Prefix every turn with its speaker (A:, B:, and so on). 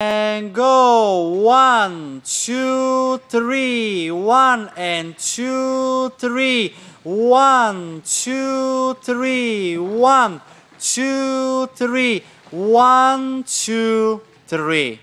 A: And go one, two, three, one and two, three, one, two, three, one, two, three, one, two, three.